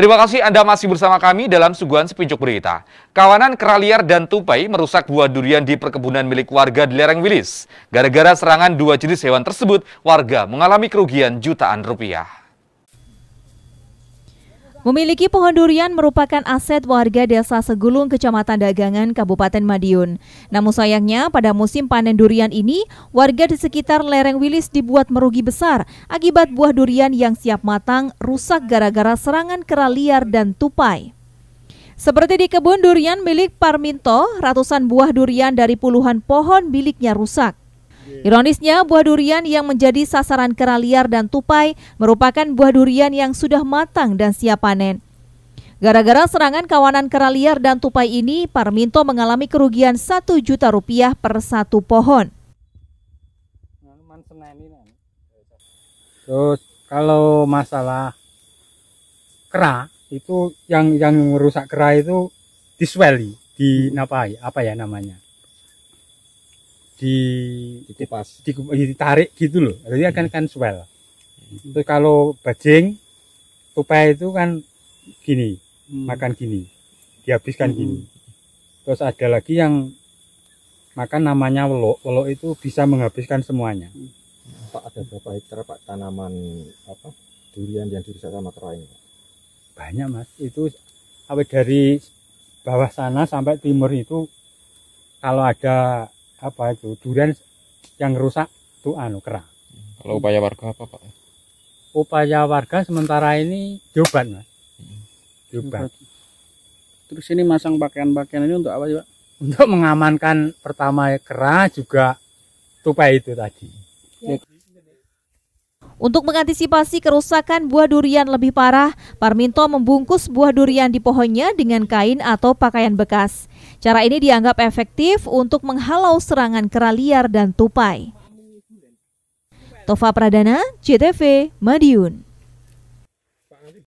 Terima kasih Anda masih bersama kami dalam Suguhan Sepincuk Berita. Kawanan kera liar dan tupai merusak buah durian di perkebunan milik warga di lereng Wilis. Gara-gara serangan dua jenis hewan tersebut, warga mengalami kerugian jutaan rupiah. Memiliki pohon durian merupakan aset warga desa Segulung, Kecamatan Dagangan, Kabupaten Madiun. Namun sayangnya pada musim panen durian ini, warga di sekitar lereng Wilis dibuat merugi besar akibat buah durian yang siap matang rusak gara-gara serangan kera liar dan tupai. Seperti di kebun durian milik Parminto, ratusan buah durian dari puluhan pohon miliknya rusak. Ironisnya, buah durian yang menjadi sasaran kera liar dan tupai merupakan buah durian yang sudah matang dan siap panen. Gara-gara serangan kawanan kera liar dan tupai ini, Parminto mengalami kerugian 1 juta rupiah per satu pohon. Terus kalau masalah kera itu yang yang merusak kera itu disweli di apa ya, ya namanya di dikupas di, ditarik gitu loh jadi akan hmm. kan swell terus kalau bajing tupai itu kan gini hmm. makan gini dihabiskan hmm. gini terus ada lagi yang makan namanya welok welok itu bisa menghabiskan semuanya hmm. pak ada berapa hektar pak tanaman apa durian yang dirusak sama ini banyak mas itu awet dari bawah sana sampai timur itu kalau ada apa itu durian yang rusak itu anu kerah. Kalau upaya warga apa pak? Upaya warga sementara ini diobat mas. Hmm. Diobat. Terus ini masang pakaian-pakaian ini untuk apa sih pak? Untuk mengamankan pertama kerah juga tupai itu tadi. Ya. Untuk mengantisipasi kerusakan buah durian lebih parah, Parminto membungkus buah durian di pohonnya dengan kain atau pakaian bekas. Cara ini dianggap efektif untuk menghalau serangan kera liar dan tupai. Tova Pradana, CTV, Madiun.